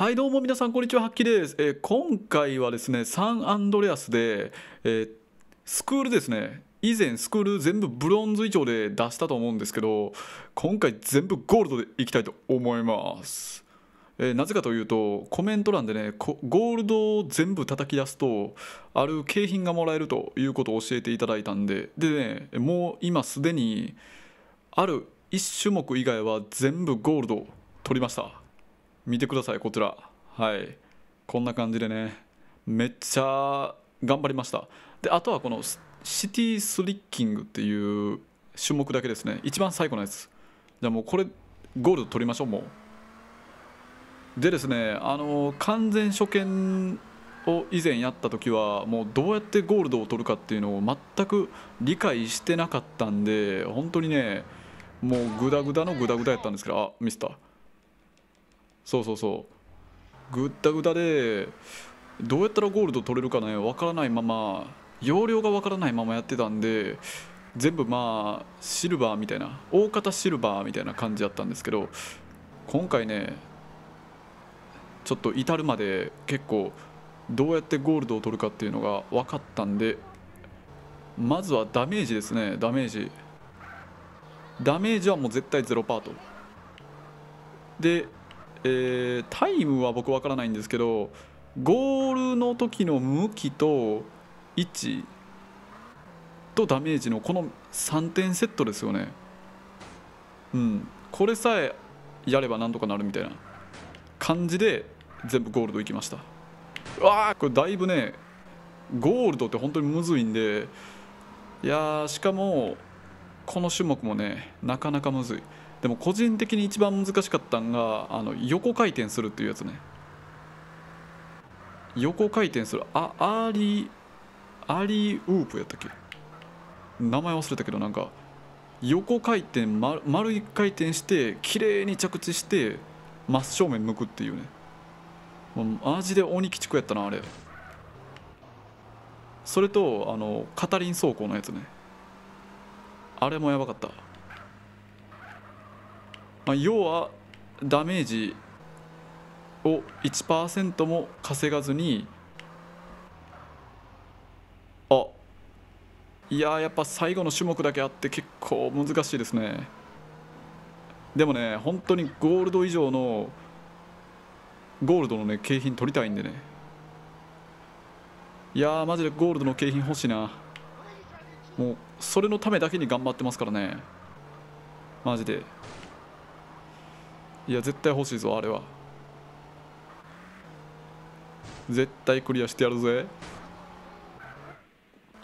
はいどうも皆さんこんにちははっきです、えー、今回はですねサンアンドレアスで、えー、スクールですね以前スクール全部ブロンズ以上で出したと思うんですけど今回全部ゴールドでいきたいと思いますえー、なぜかというとコメント欄でねゴールドを全部叩き出すとある景品がもらえるということを教えていただいたんででねもう今すでにある1種目以外は全部ゴールド取りました見てくださいこちらはいこんな感じでねめっちゃ頑張りましたであとはこのシティスリッキングっていう種目だけですね一番最後のやつじゃあもうこれゴール取りましょうもうでですねあの完全初見を以前やった時はもうどうやってゴールドを取るかっていうのを全く理解してなかったんで本当にねもうグダグダのグダグダやったんですけどあミスターそうそうそうぐったぐたでどうやったらゴールド取れるかねわからないまま容量がわからないままやってたんで全部まあシルバーみたいな大型シルバーみたいな感じだったんですけど今回ねちょっと至るまで結構どうやってゴールドを取るかっていうのが分かったんでまずはダメージですねダメージダメージはもう絶対0パートでえー、タイムは僕わからないんですけどゴールの時の向きと位置とダメージのこの3点セットですよねうんこれさえやればなんとかなるみたいな感じで全部ゴールドいきましたうわーこれだいぶねゴールドって本当にむずいんでいやしかもこの種目もねなかなかむずいでも個人的に一番難しかったんがあの横回転するっていうやつね横回転するあアーリーアーリーウープやったっけ名前忘れたけどなんか横回転、ま、丸一回転して綺麗に着地して真っ正面向くっていうねマジで鬼鬼畜やったなあれそれとあのカタリン走行のやつねあれもやばかったまあ、要はダメージを1%も稼がずにあいややっぱ最後の種目だけあって結構難しいですねでもね本当にゴールド以上のゴールドのね景品取りたいんでねいやーマジでゴールドの景品欲しいなもうそれのためだけに頑張ってますからねマジでいや絶対欲しいぞあれは絶対クリアしてやるぜ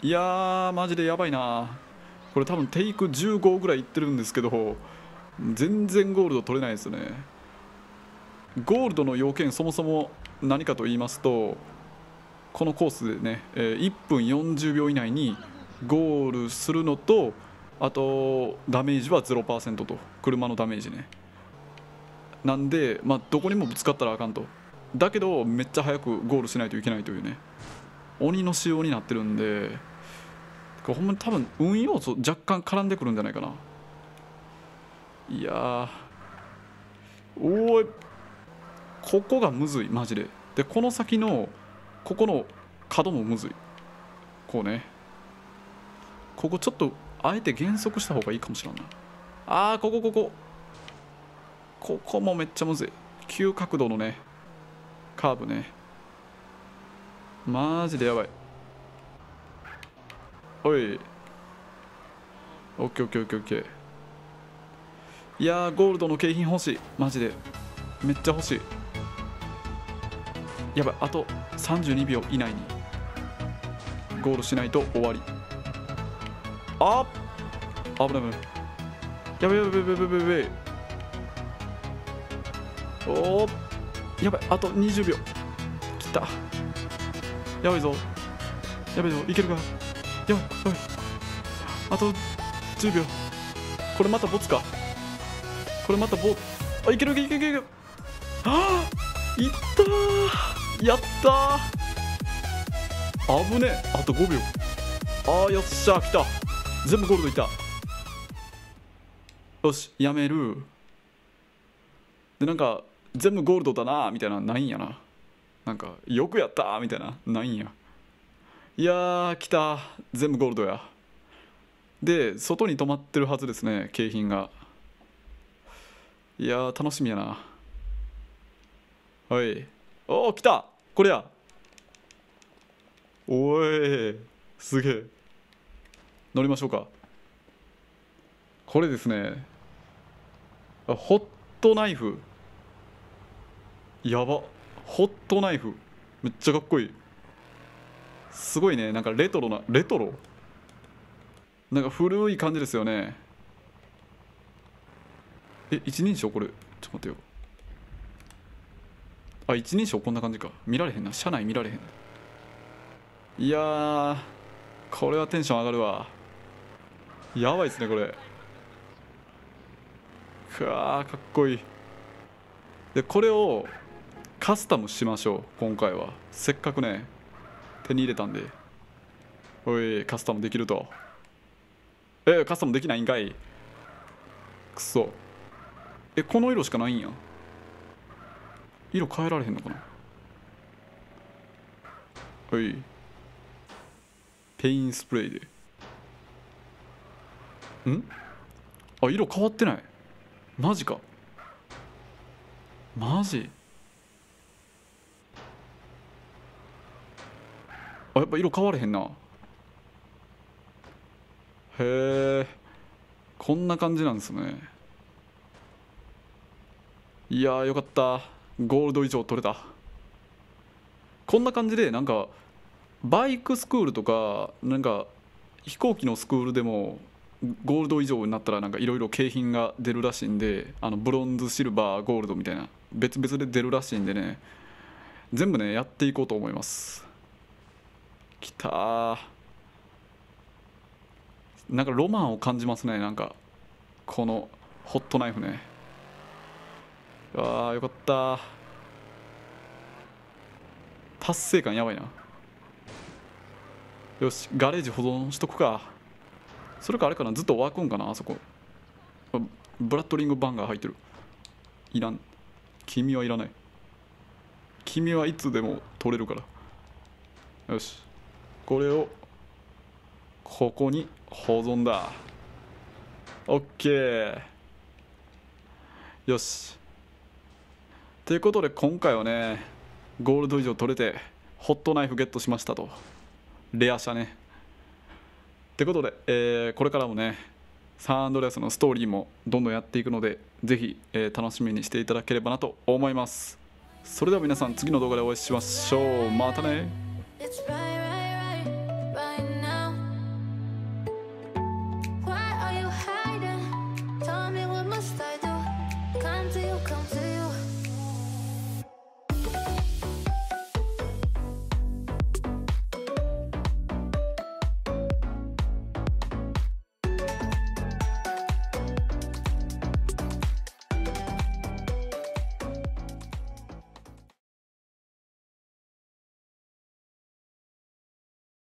いやーマジでやばいなこれ多分テイク15ぐらいいってるんですけど全然ゴールド取れないですねゴールドの要件そもそも何かと言いますとこのコースでね1分40秒以内にゴールするのとあとダメージは0%と車のダメージねなんで、まあ、どこにもぶつかったらあかんとだけどめっちゃ早くゴールしないといけないというね鬼の仕様になってるんでほんまに多分運要素若干絡んでくるんじゃないかないやおいここがむずいマジででこの先のここの角もむずいこうねここちょっとあえて減速した方がいいかもしれんなあーここここここもめっちゃむずい急角度のねカーブねマジでやばいおいオッケーオッケーオッケーオッケーいやゴールドの景品欲しいマジでめっちゃ欲しいやばいあと32秒以内にゴールしないと終わりあ危ない危ないやべやべやべやべやべおやばいあと20秒きたやばいぞやばいぞいけるかやばいやばいあと10秒これまたボツかこれまたボあいけるいけるいけるいけるあいったやったあぶねあと5秒ああよっしゃ来た全部ゴールドいったよしやめるでなんか全部ゴールドだなみたいなないんやななんかよくやったみたいなないんやいやー来た全部ゴールドやで外に止まってるはずですね景品がいやー楽しみやなはいおお来たこれやおいすげえ乗りましょうかこれですねホットナイフやばホットナイフめっちゃかっこいいすごいねなんかレトロなレトロなんか古い感じですよねえ一人称これちょっと待ってよあ一人称こんな感じか見られへんな車内見られへんいやこれはテンション上がるわやばいっすねこれくわかっこいいでこれをカスタムしましょう今回はせっかくね手に入れたんでおいカスタムできるとえカスタムできないんかいくそえこの色しかないんや色変えられへんのかなおいペインスプレーでんあ色変わってないマジかマジあやっぱ色変われへんなへえこんな感じなんですねいやよかったゴールド以上取れたこんな感じでなんかバイクスクールとかなんか飛行機のスクールでもゴールド以上になったらなんかいろいろ景品が出るらしいんであのブロンズシルバーゴールドみたいな別々で出るらしいんでね全部ねやっていこうと思います来たなんかロマンを感じますねなんかこのホットナイフねあーよかった達成感やばいなよしガレージ保存しとくかそれかあれかなずっとワーんンかなあそこブラッドリングバンガー入ってるいらん君はいらない君はいつでも取れるからよしこれをここに保存だ OK よしということで今回はねゴールド以上取れてホットナイフゲットしましたとレア車ねってことで、えー、これからもねサンアンドレアスのストーリーもどんどんやっていくのでぜひ、えー、楽しみにしていただければなと思いますそれでは皆さん次の動画でお会いしましょうまたね